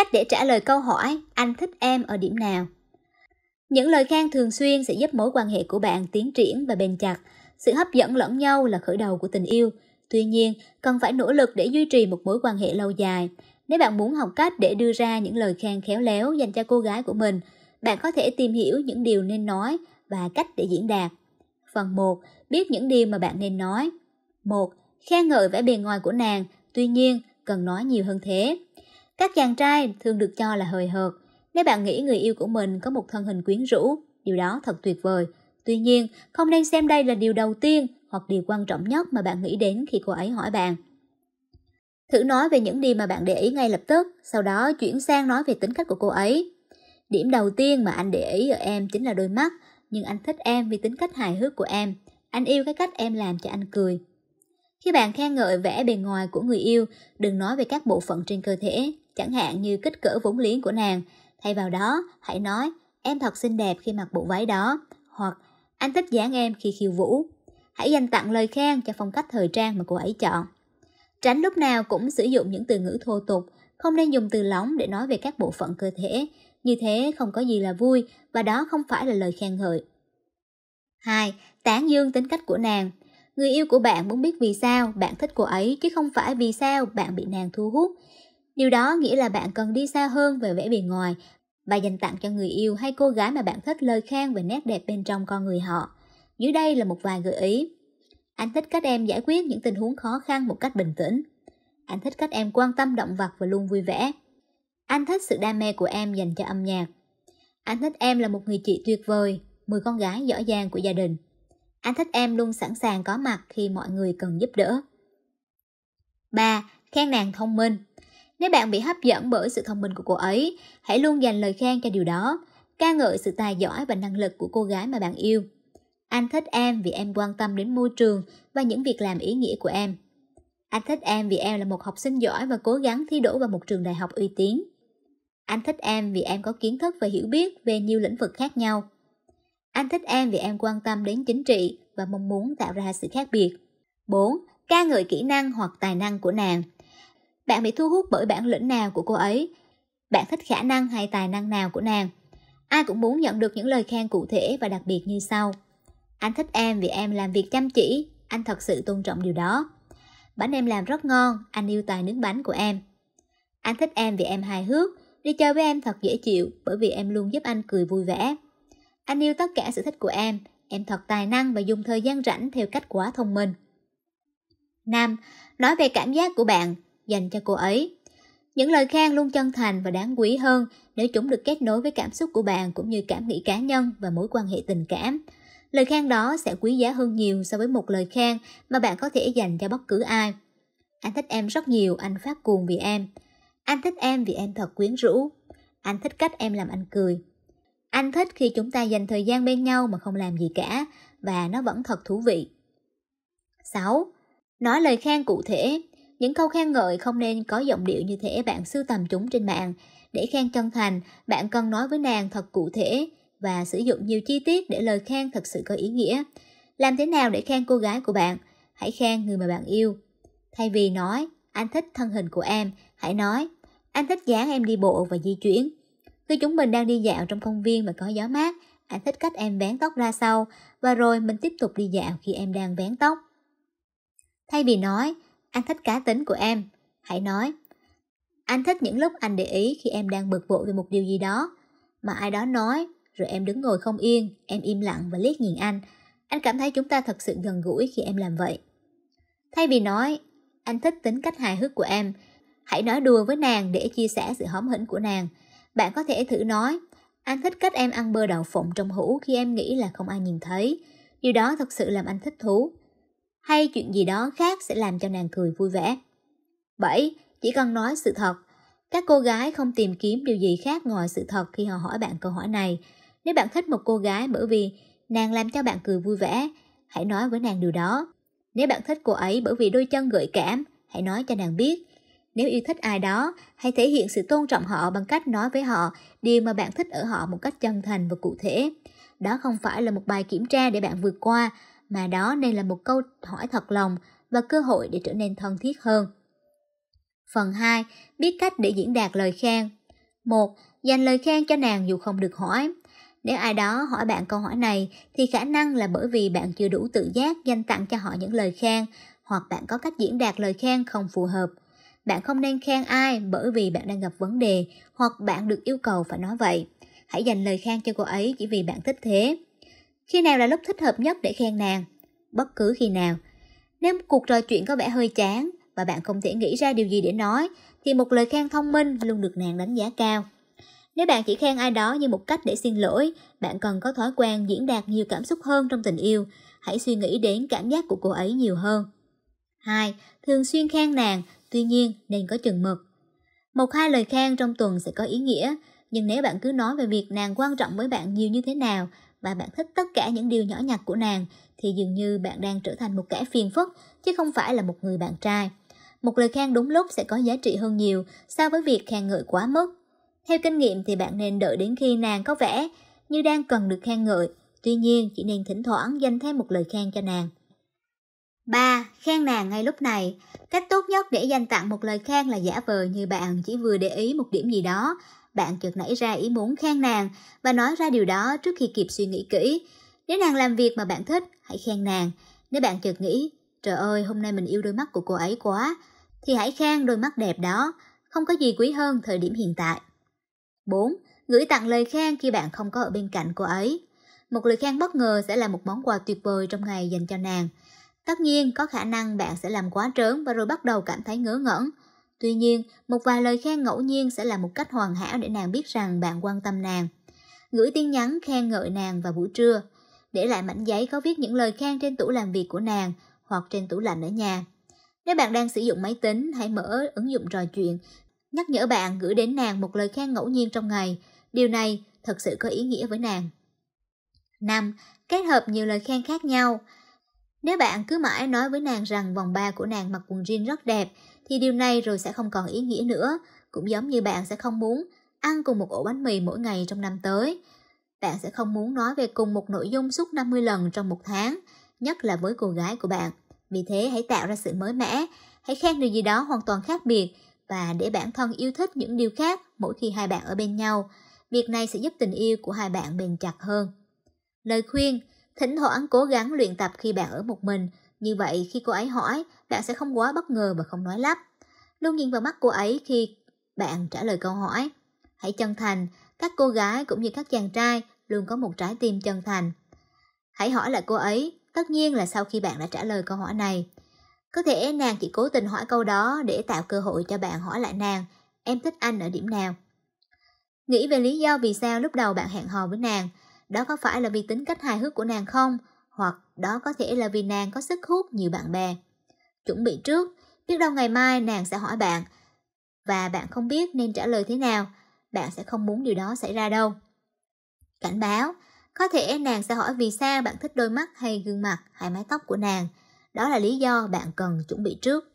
cách để trả lời câu hỏi anh thích em ở điểm nào những lời khen thường xuyên sẽ giúp mối quan hệ của bạn tiến triển và bền chặt sự hấp dẫn lẫn nhau là khởi đầu của tình yêu tuy nhiên cần phải nỗ lực để duy trì một mối quan hệ lâu dài nếu bạn muốn học cách để đưa ra những lời khen khéo léo dành cho cô gái của mình bạn có thể tìm hiểu những điều nên nói và cách để diễn đạt phần 1 biết những điều mà bạn nên nói 1. Khen ngợi vẻ bề ngoài của nàng, tuy nhiên cần nói nhiều hơn thế. Các chàng trai thường được cho là hời hợt. Nếu bạn nghĩ người yêu của mình có một thân hình quyến rũ, điều đó thật tuyệt vời. Tuy nhiên, không nên xem đây là điều đầu tiên hoặc điều quan trọng nhất mà bạn nghĩ đến khi cô ấy hỏi bạn. Thử nói về những điều mà bạn để ý ngay lập tức, sau đó chuyển sang nói về tính cách của cô ấy. Điểm đầu tiên mà anh để ý ở em chính là đôi mắt, nhưng anh thích em vì tính cách hài hước của em. Anh yêu cái cách em làm cho anh cười. Khi bạn khen ngợi vẻ bề ngoài của người yêu, đừng nói về các bộ phận trên cơ thể chẳng hạn như kích cỡ vốn liếng của nàng. Thay vào đó, hãy nói, em thật xinh đẹp khi mặc bộ váy đó, hoặc anh thích dáng em khi khiêu vũ. Hãy dành tặng lời khen cho phong cách thời trang mà cô ấy chọn. Tránh lúc nào cũng sử dụng những từ ngữ thô tục, không nên dùng từ lóng để nói về các bộ phận cơ thể. Như thế không có gì là vui và đó không phải là lời khen ngợi. 2. Tán dương tính cách của nàng Người yêu của bạn muốn biết vì sao bạn thích cô ấy chứ không phải vì sao bạn bị nàng thu hút. Điều đó nghĩa là bạn cần đi xa hơn về vẻ bề ngoài và dành tặng cho người yêu hay cô gái mà bạn thích lời khen về nét đẹp bên trong con người họ. Dưới đây là một vài gợi ý. Anh thích cách em giải quyết những tình huống khó khăn một cách bình tĩnh. Anh thích cách em quan tâm động vật và luôn vui vẻ. Anh thích sự đam mê của em dành cho âm nhạc. Anh thích em là một người chị tuyệt vời, 10 con gái giỏi giang của gia đình. Anh thích em luôn sẵn sàng có mặt khi mọi người cần giúp đỡ. 3. Khen nàng thông minh nếu bạn bị hấp dẫn bởi sự thông minh của cô ấy, hãy luôn dành lời khen cho điều đó, ca ngợi sự tài giỏi và năng lực của cô gái mà bạn yêu. Anh thích em vì em quan tâm đến môi trường và những việc làm ý nghĩa của em. Anh thích em vì em là một học sinh giỏi và cố gắng thi đỗ vào một trường đại học uy tín. Anh thích em vì em có kiến thức và hiểu biết về nhiều lĩnh vực khác nhau. Anh thích em vì em quan tâm đến chính trị và mong muốn tạo ra sự khác biệt. 4. Ca ngợi kỹ năng hoặc tài năng của nàng bạn bị thu hút bởi bản lĩnh nào của cô ấy bạn thích khả năng hay tài năng nào của nàng ai cũng muốn nhận được những lời khen cụ thể và đặc biệt như sau anh thích em vì em làm việc chăm chỉ anh thật sự tôn trọng điều đó bánh em làm rất ngon anh yêu tài nướng bánh của em anh thích em vì em hài hước đi chơi với em thật dễ chịu bởi vì em luôn giúp anh cười vui vẻ anh yêu tất cả sự thích của em em thật tài năng và dùng thời gian rảnh theo cách quá thông minh năm nói về cảm giác của bạn dành cho cô ấy. Những lời khen luôn chân thành và đáng quý hơn nếu chúng được kết nối với cảm xúc của bạn cũng như cảm nghĩ cá nhân và mối quan hệ tình cảm. Lời khen đó sẽ quý giá hơn nhiều so với một lời khen mà bạn có thể dành cho bất cứ ai. Anh thích em rất nhiều, anh phát cuồng vì em. Anh thích em vì em thật quyến rũ. Anh thích cách em làm anh cười. Anh thích khi chúng ta dành thời gian bên nhau mà không làm gì cả và nó vẫn thật thú vị. 6. Nói lời khen cụ thể những câu khen ngợi không nên có giọng điệu như thế bạn sưu tầm chúng trên mạng. Để khen chân thành, bạn cần nói với nàng thật cụ thể và sử dụng nhiều chi tiết để lời khen thật sự có ý nghĩa. Làm thế nào để khen cô gái của bạn? Hãy khen người mà bạn yêu. Thay vì nói, anh thích thân hình của em, hãy nói, anh thích dáng em đi bộ và di chuyển. Khi chúng mình đang đi dạo trong công viên mà có gió mát, anh thích cách em vén tóc ra sau và rồi mình tiếp tục đi dạo khi em đang vén tóc. Thay vì nói, anh thích cá tính của em. Hãy nói. Anh thích những lúc anh để ý khi em đang bực bội về một điều gì đó, mà ai đó nói, rồi em đứng ngồi không yên, em im lặng và liếc nhìn anh. Anh cảm thấy chúng ta thật sự gần gũi khi em làm vậy. Thay vì nói, anh thích tính cách hài hước của em, hãy nói đùa với nàng để chia sẻ sự hóm hỉnh của nàng. Bạn có thể thử nói, anh thích cách em ăn bơ đậu phộng trong hũ khi em nghĩ là không ai nhìn thấy. Điều đó thật sự làm anh thích thú hay chuyện gì đó khác sẽ làm cho nàng cười vui vẻ. 7. Chỉ cần nói sự thật. Các cô gái không tìm kiếm điều gì khác ngoài sự thật khi họ hỏi bạn câu hỏi này. Nếu bạn thích một cô gái bởi vì nàng làm cho bạn cười vui vẻ, hãy nói với nàng điều đó. Nếu bạn thích cô ấy bởi vì đôi chân gợi cảm, hãy nói cho nàng biết. Nếu yêu thích ai đó, hãy thể hiện sự tôn trọng họ bằng cách nói với họ điều mà bạn thích ở họ một cách chân thành và cụ thể. Đó không phải là một bài kiểm tra để bạn vượt qua, mà đó nên là một câu hỏi thật lòng và cơ hội để trở nên thân thiết hơn. Phần 2. Biết cách để diễn đạt lời khen 1. Dành lời khen cho nàng dù không được hỏi Nếu ai đó hỏi bạn câu hỏi này thì khả năng là bởi vì bạn chưa đủ tự giác dành tặng cho họ những lời khen hoặc bạn có cách diễn đạt lời khen không phù hợp. Bạn không nên khen ai bởi vì bạn đang gặp vấn đề hoặc bạn được yêu cầu phải nói vậy. Hãy dành lời khen cho cô ấy chỉ vì bạn thích thế. Khi nào là lúc thích hợp nhất để khen nàng? Bất cứ khi nào. Nếu cuộc trò chuyện có vẻ hơi chán và bạn không thể nghĩ ra điều gì để nói, thì một lời khen thông minh luôn được nàng đánh giá cao. Nếu bạn chỉ khen ai đó như một cách để xin lỗi, bạn cần có thói quen diễn đạt nhiều cảm xúc hơn trong tình yêu. Hãy suy nghĩ đến cảm giác của cô ấy nhiều hơn. hai Thường xuyên khen nàng, tuy nhiên nên có chừng mực. Một hai lời khen trong tuần sẽ có ý nghĩa, nhưng nếu bạn cứ nói về việc nàng quan trọng với bạn nhiều như thế nào và bạn thích tất cả những điều nhỏ nhặt của nàng thì dường như bạn đang trở thành một kẻ phiền phức chứ không phải là một người bạn trai. Một lời khen đúng lúc sẽ có giá trị hơn nhiều so với việc khen ngợi quá mức. Theo kinh nghiệm thì bạn nên đợi đến khi nàng có vẻ như đang cần được khen ngợi, tuy nhiên chỉ nên thỉnh thoảng dành thêm một lời khen cho nàng. 3. Khen nàng ngay lúc này. Cách tốt nhất để dành tặng một lời khen là giả vờ như bạn chỉ vừa để ý một điểm gì đó bạn chợt nảy ra ý muốn khen nàng và nói ra điều đó trước khi kịp suy nghĩ kỹ. Nếu nàng làm việc mà bạn thích, hãy khen nàng. Nếu bạn chợt nghĩ, trời ơi, hôm nay mình yêu đôi mắt của cô ấy quá, thì hãy khen đôi mắt đẹp đó. Không có gì quý hơn thời điểm hiện tại. 4. Gửi tặng lời khen khi bạn không có ở bên cạnh cô ấy. Một lời khen bất ngờ sẽ là một món quà tuyệt vời trong ngày dành cho nàng. Tất nhiên, có khả năng bạn sẽ làm quá trớn và rồi bắt đầu cảm thấy ngớ ngẩn. Tuy nhiên, một vài lời khen ngẫu nhiên sẽ là một cách hoàn hảo để nàng biết rằng bạn quan tâm nàng. Gửi tin nhắn khen ngợi nàng vào buổi trưa, để lại mảnh giấy có viết những lời khen trên tủ làm việc của nàng hoặc trên tủ lạnh ở nhà. Nếu bạn đang sử dụng máy tính, hãy mở ứng dụng trò chuyện, nhắc nhở bạn gửi đến nàng một lời khen ngẫu nhiên trong ngày. Điều này thật sự có ý nghĩa với nàng. 5. Kết hợp nhiều lời khen khác nhau. Nếu bạn cứ mãi nói với nàng rằng vòng ba của nàng mặc quần jean rất đẹp, thì điều này rồi sẽ không còn ý nghĩa nữa, cũng giống như bạn sẽ không muốn ăn cùng một ổ bánh mì mỗi ngày trong năm tới. Bạn sẽ không muốn nói về cùng một nội dung suốt 50 lần trong một tháng, nhất là với cô gái của bạn. Vì thế hãy tạo ra sự mới mẻ, hãy khen điều gì đó hoàn toàn khác biệt và để bản thân yêu thích những điều khác mỗi khi hai bạn ở bên nhau. Việc này sẽ giúp tình yêu của hai bạn bền chặt hơn. Lời khuyên, thỉnh thoảng cố gắng luyện tập khi bạn ở một mình như vậy khi cô ấy hỏi, bạn sẽ không quá bất ngờ và không nói lắp. Luôn nhìn vào mắt cô ấy khi bạn trả lời câu hỏi. Hãy chân thành, các cô gái cũng như các chàng trai luôn có một trái tim chân thành. Hãy hỏi lại cô ấy, tất nhiên là sau khi bạn đã trả lời câu hỏi này. Có thể nàng chỉ cố tình hỏi câu đó để tạo cơ hội cho bạn hỏi lại nàng, em thích anh ở điểm nào? Nghĩ về lý do vì sao lúc đầu bạn hẹn hò với nàng, đó có phải là vì tính cách hài hước của nàng không? hoặc đó có thể là vì nàng có sức hút nhiều bạn bè. Chuẩn bị trước, biết đâu ngày mai nàng sẽ hỏi bạn và bạn không biết nên trả lời thế nào, bạn sẽ không muốn điều đó xảy ra đâu. Cảnh báo, có thể nàng sẽ hỏi vì sao bạn thích đôi mắt hay gương mặt hay mái tóc của nàng. Đó là lý do bạn cần chuẩn bị trước.